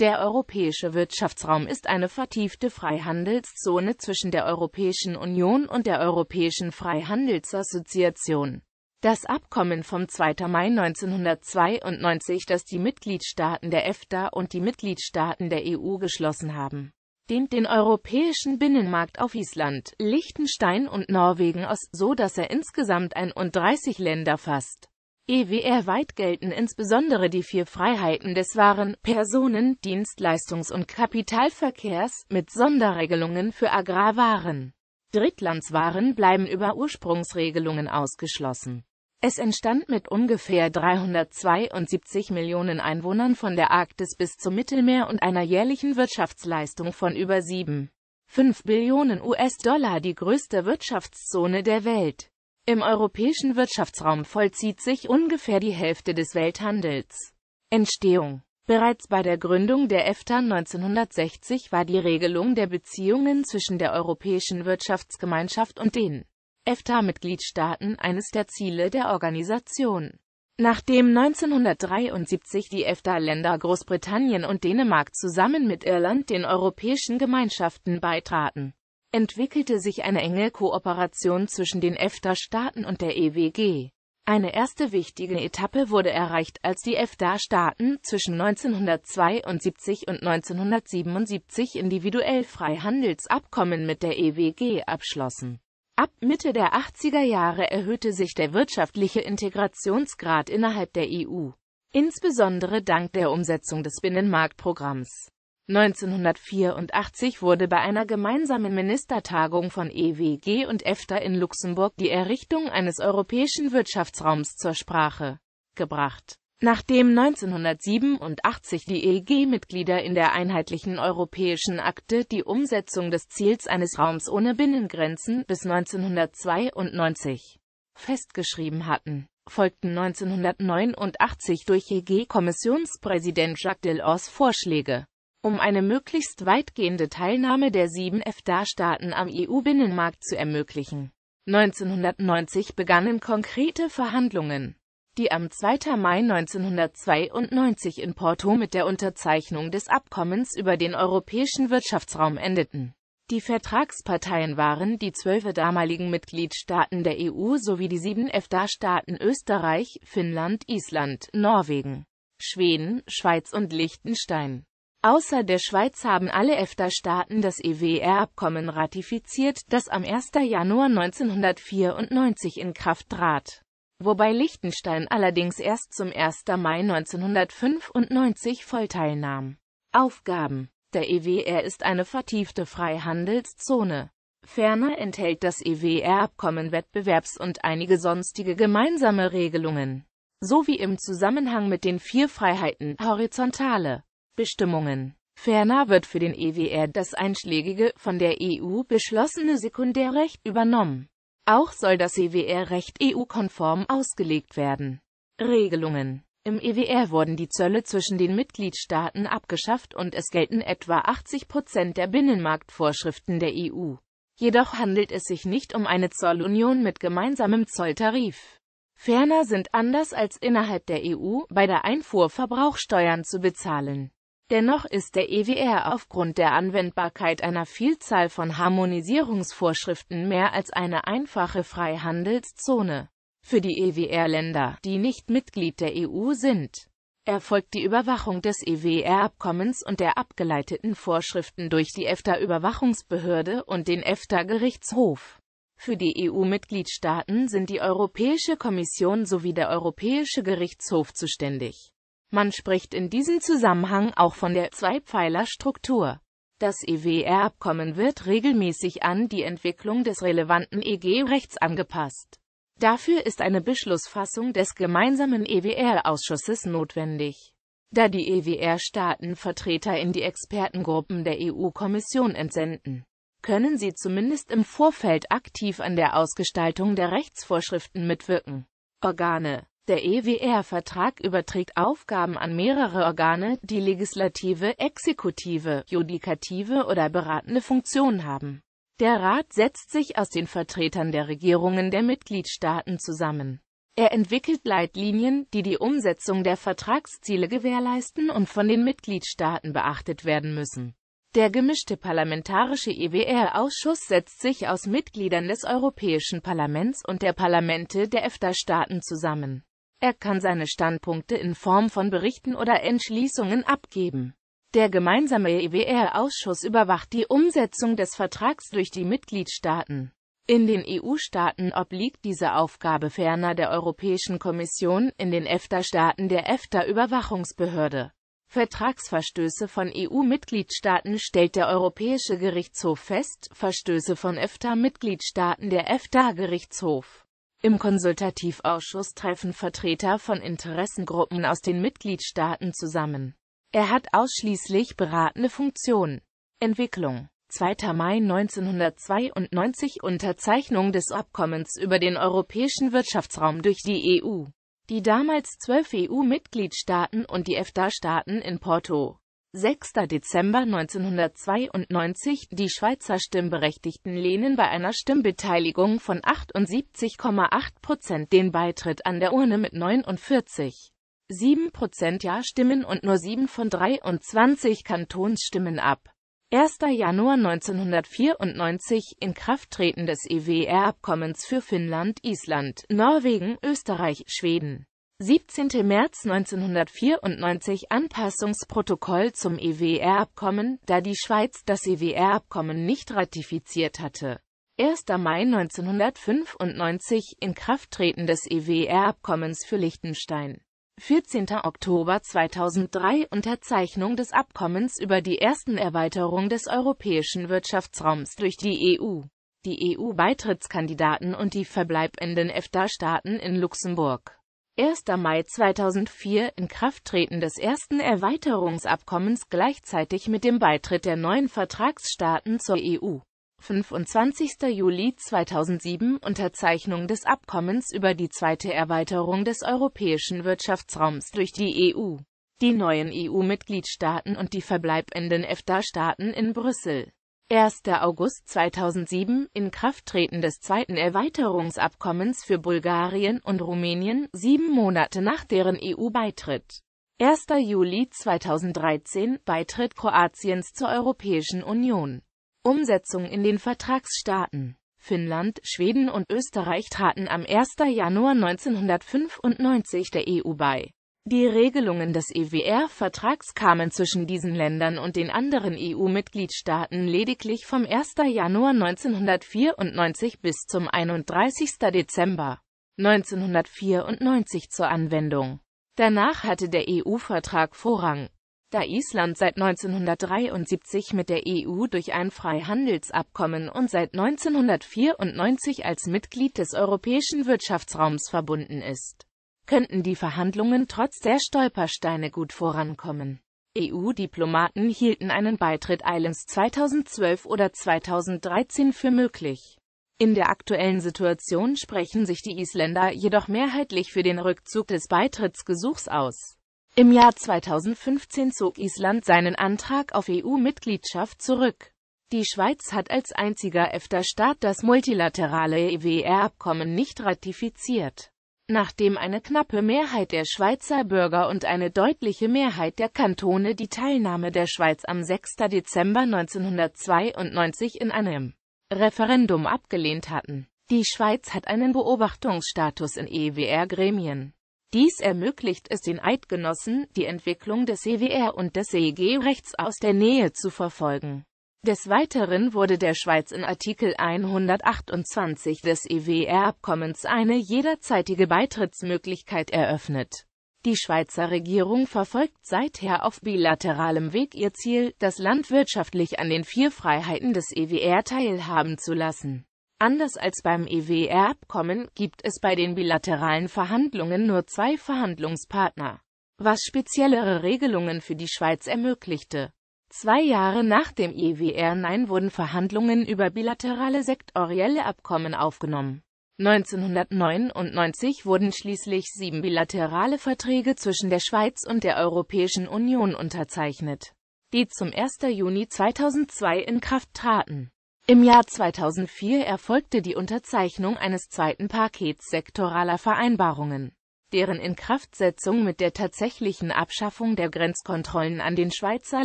Der europäische Wirtschaftsraum ist eine vertiefte Freihandelszone zwischen der Europäischen Union und der Europäischen Freihandelsassoziation. Das Abkommen vom 2. Mai 1992, das die Mitgliedstaaten der EFTA und die Mitgliedstaaten der EU geschlossen haben, dehnt den europäischen Binnenmarkt auf Island, Liechtenstein und Norwegen aus, so dass er insgesamt 31 Länder fasst. EWR weit gelten insbesondere die vier Freiheiten des Waren-, Personen-, Dienstleistungs- und Kapitalverkehrs mit Sonderregelungen für Agrarwaren. Drittlandswaren bleiben über Ursprungsregelungen ausgeschlossen. Es entstand mit ungefähr 372 Millionen Einwohnern von der Arktis bis zum Mittelmeer und einer jährlichen Wirtschaftsleistung von über 7,5 Billionen US-Dollar die größte Wirtschaftszone der Welt. Im europäischen Wirtschaftsraum vollzieht sich ungefähr die Hälfte des Welthandels. Entstehung Bereits bei der Gründung der EFTA 1960 war die Regelung der Beziehungen zwischen der Europäischen Wirtschaftsgemeinschaft und den EFTA-Mitgliedstaaten eines der Ziele der Organisation. Nachdem 1973 die EFTA-Länder Großbritannien und Dänemark zusammen mit Irland den europäischen Gemeinschaften beitraten, entwickelte sich eine enge Kooperation zwischen den EFTA-Staaten und der EWG. Eine erste wichtige Etappe wurde erreicht, als die EFTA-Staaten zwischen 1972 und 1977 individuell Freihandelsabkommen mit der EWG abschlossen. Ab Mitte der 80er Jahre erhöhte sich der wirtschaftliche Integrationsgrad innerhalb der EU, insbesondere dank der Umsetzung des Binnenmarktprogramms. 1984 wurde bei einer gemeinsamen Ministertagung von EWG und EFTA in Luxemburg die Errichtung eines europäischen Wirtschaftsraums zur Sprache gebracht. Nachdem 1987 die eeg mitglieder in der einheitlichen europäischen Akte die Umsetzung des Ziels eines Raums ohne Binnengrenzen bis 1992 festgeschrieben hatten, folgten 1989 durch eeg kommissionspräsident Jacques Delors Vorschläge um eine möglichst weitgehende Teilnahme der sieben EFTA-Staaten am EU-Binnenmarkt zu ermöglichen. 1990 begannen konkrete Verhandlungen, die am 2. Mai 1992 in Porto mit der Unterzeichnung des Abkommens über den europäischen Wirtschaftsraum endeten. Die Vertragsparteien waren die zwölf damaligen Mitgliedstaaten der EU sowie die sieben EFTA-Staaten Österreich, Finnland, Island, Norwegen, Schweden, Schweiz und Liechtenstein. Außer der Schweiz haben alle EFTA-Staaten das EWR-Abkommen ratifiziert, das am 1. Januar 1994 in Kraft trat. Wobei Liechtenstein allerdings erst zum 1. Mai 1995 voll teilnahm. Aufgaben Der EWR ist eine vertiefte Freihandelszone. Ferner enthält das EWR-Abkommen Wettbewerbs- und einige sonstige gemeinsame Regelungen. Sowie im Zusammenhang mit den vier Freiheiten horizontale Bestimmungen. Ferner wird für den EWR das einschlägige, von der EU beschlossene Sekundärrecht übernommen. Auch soll das EWR-Recht EU-konform ausgelegt werden. Regelungen Im EWR wurden die Zölle zwischen den Mitgliedstaaten abgeschafft und es gelten etwa 80 Prozent der Binnenmarktvorschriften der EU. Jedoch handelt es sich nicht um eine Zollunion mit gemeinsamem Zolltarif. Ferner sind anders als innerhalb der EU bei der Einfuhr Verbrauchsteuern zu bezahlen. Dennoch ist der EWR aufgrund der Anwendbarkeit einer Vielzahl von Harmonisierungsvorschriften mehr als eine einfache Freihandelszone. Für die EWR-Länder, die nicht Mitglied der EU sind, erfolgt die Überwachung des EWR-Abkommens und der abgeleiteten Vorschriften durch die EFTA-Überwachungsbehörde und den EFTA-Gerichtshof. Für die EU-Mitgliedstaaten sind die Europäische Kommission sowie der Europäische Gerichtshof zuständig. Man spricht in diesem Zusammenhang auch von der Zweipfeilerstruktur. Das EWR-Abkommen wird regelmäßig an die Entwicklung des relevanten EG-Rechts angepasst. Dafür ist eine Beschlussfassung des gemeinsamen EWR-Ausschusses notwendig. Da die EWR-Staaten Vertreter in die Expertengruppen der EU-Kommission entsenden, können sie zumindest im Vorfeld aktiv an der Ausgestaltung der Rechtsvorschriften mitwirken. Organe der EWR-Vertrag überträgt Aufgaben an mehrere Organe, die legislative, exekutive, judikative oder beratende Funktionen haben. Der Rat setzt sich aus den Vertretern der Regierungen der Mitgliedstaaten zusammen. Er entwickelt Leitlinien, die die Umsetzung der Vertragsziele gewährleisten und von den Mitgliedstaaten beachtet werden müssen. Der gemischte parlamentarische EWR-Ausschuss setzt sich aus Mitgliedern des Europäischen Parlaments und der Parlamente der EFTA-Staaten zusammen. Er kann seine Standpunkte in Form von Berichten oder Entschließungen abgeben. Der gemeinsame EWR-Ausschuss überwacht die Umsetzung des Vertrags durch die Mitgliedstaaten. In den EU-Staaten obliegt diese Aufgabe ferner der Europäischen Kommission, in den EFTA-Staaten der EFTA-Überwachungsbehörde. Vertragsverstöße von EU-Mitgliedstaaten stellt der Europäische Gerichtshof fest, Verstöße von EFTA-Mitgliedstaaten der EFTA-Gerichtshof. Im Konsultativausschuss treffen Vertreter von Interessengruppen aus den Mitgliedstaaten zusammen. Er hat ausschließlich beratende Funktion. Entwicklung 2. Mai 1992 Unterzeichnung des Abkommens über den Europäischen Wirtschaftsraum durch die EU. Die damals zwölf EU-Mitgliedstaaten und die EFTA-Staaten in Porto, 6. Dezember 1992 Die Schweizer Stimmberechtigten lehnen bei einer Stimmbeteiligung von 78,8 Prozent den Beitritt an der Urne mit 49. 7 Prozent Ja-Stimmen und nur 7 von 23 Kantonsstimmen ab. 1. Januar 1994 Inkrafttreten des EWR-Abkommens für Finnland, Island, Norwegen, Österreich, Schweden 17. März 1994 Anpassungsprotokoll zum EWR-Abkommen, da die Schweiz das EWR-Abkommen nicht ratifiziert hatte. 1. Mai 1995 Inkrafttreten des EWR-Abkommens für Liechtenstein. 14. Oktober 2003 Unterzeichnung des Abkommens über die ersten Erweiterung des europäischen Wirtschaftsraums durch die EU. Die EU-Beitrittskandidaten und die verbleibenden EFTA-Staaten in Luxemburg. 1. Mai 2004 Inkrafttreten des ersten Erweiterungsabkommens gleichzeitig mit dem Beitritt der neuen Vertragsstaaten zur EU. 25. Juli 2007 Unterzeichnung des Abkommens über die zweite Erweiterung des europäischen Wirtschaftsraums durch die EU, die neuen EU-Mitgliedstaaten und die verbleibenden EFTA-Staaten in Brüssel. 1. August 2007 Inkrafttreten des zweiten Erweiterungsabkommens für Bulgarien und Rumänien, sieben Monate nach deren EU-Beitritt. 1. Juli 2013 Beitritt Kroatiens zur Europäischen Union. Umsetzung in den Vertragsstaaten. Finnland, Schweden und Österreich traten am 1. Januar 1995 der EU bei. Die Regelungen des EWR-Vertrags kamen zwischen diesen Ländern und den anderen EU-Mitgliedstaaten lediglich vom 1. Januar 1994 bis zum 31. Dezember 1994 zur Anwendung. Danach hatte der EU-Vertrag Vorrang. Da Island seit 1973 mit der EU durch ein Freihandelsabkommen und seit 1994 als Mitglied des europäischen Wirtschaftsraums verbunden ist könnten die Verhandlungen trotz der Stolpersteine gut vorankommen. EU-Diplomaten hielten einen Beitritt Islands 2012 oder 2013 für möglich. In der aktuellen Situation sprechen sich die Isländer jedoch mehrheitlich für den Rückzug des Beitrittsgesuchs aus. Im Jahr 2015 zog Island seinen Antrag auf EU-Mitgliedschaft zurück. Die Schweiz hat als einziger EFTA-Staat das multilaterale EWR-Abkommen nicht ratifiziert. Nachdem eine knappe Mehrheit der Schweizer Bürger und eine deutliche Mehrheit der Kantone die Teilnahme der Schweiz am 6. Dezember 1992 in einem Referendum abgelehnt hatten. Die Schweiz hat einen Beobachtungsstatus in EWR-Gremien. Dies ermöglicht es den Eidgenossen, die Entwicklung des EWR und des eg rechts aus der Nähe zu verfolgen. Des Weiteren wurde der Schweiz in Artikel 128 des EWR-Abkommens eine jederzeitige Beitrittsmöglichkeit eröffnet. Die Schweizer Regierung verfolgt seither auf bilateralem Weg ihr Ziel, das Land wirtschaftlich an den vier Freiheiten des EWR teilhaben zu lassen. Anders als beim EWR-Abkommen gibt es bei den bilateralen Verhandlungen nur zwei Verhandlungspartner, was speziellere Regelungen für die Schweiz ermöglichte. Zwei Jahre nach dem EWR-9 wurden Verhandlungen über bilaterale sektorielle Abkommen aufgenommen. 1999 wurden schließlich sieben bilaterale Verträge zwischen der Schweiz und der Europäischen Union unterzeichnet, die zum 1. Juni 2002 in Kraft traten. Im Jahr 2004 erfolgte die Unterzeichnung eines zweiten Pakets sektoraler Vereinbarungen deren Inkraftsetzung mit der tatsächlichen Abschaffung der Grenzkontrollen an den Schweizer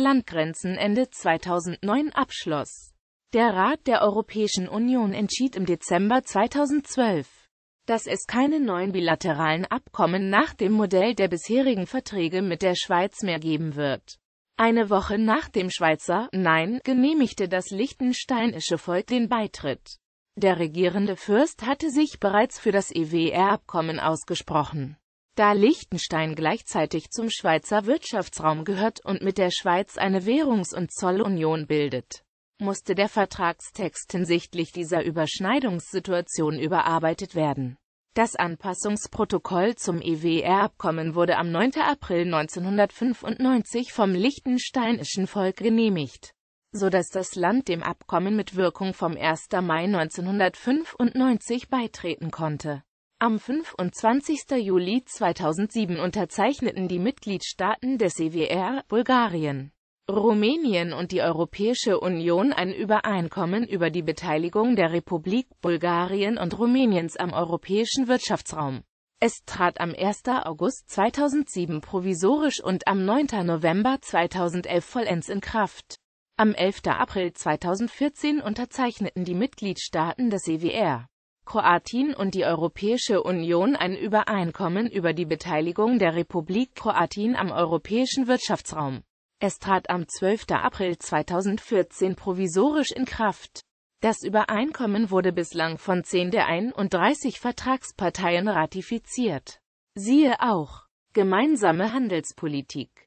Landgrenzen Ende 2009 abschloss. Der Rat der Europäischen Union entschied im Dezember 2012, dass es keine neuen bilateralen Abkommen nach dem Modell der bisherigen Verträge mit der Schweiz mehr geben wird. Eine Woche nach dem Schweizer Nein genehmigte das lichtensteinische Volk den Beitritt. Der regierende Fürst hatte sich bereits für das EWR-Abkommen ausgesprochen. Da Liechtenstein gleichzeitig zum Schweizer Wirtschaftsraum gehört und mit der Schweiz eine Währungs- und Zollunion bildet, musste der Vertragstext hinsichtlich dieser Überschneidungssituation überarbeitet werden. Das Anpassungsprotokoll zum EWR-Abkommen wurde am 9. April 1995 vom liechtensteinischen Volk genehmigt so dass das Land dem Abkommen mit Wirkung vom 1. Mai 1995 beitreten konnte. Am 25. Juli 2007 unterzeichneten die Mitgliedstaaten des EWR, Bulgarien, Rumänien und die Europäische Union ein Übereinkommen über die Beteiligung der Republik Bulgarien und Rumäniens am europäischen Wirtschaftsraum. Es trat am 1. August 2007 provisorisch und am 9. November 2011 vollends in Kraft. Am 11. April 2014 unterzeichneten die Mitgliedstaaten des EWR, Kroatien und die Europäische Union ein Übereinkommen über die Beteiligung der Republik Kroatien am europäischen Wirtschaftsraum. Es trat am 12. April 2014 provisorisch in Kraft. Das Übereinkommen wurde bislang von 10 der 31 Vertragsparteien ratifiziert. Siehe auch Gemeinsame Handelspolitik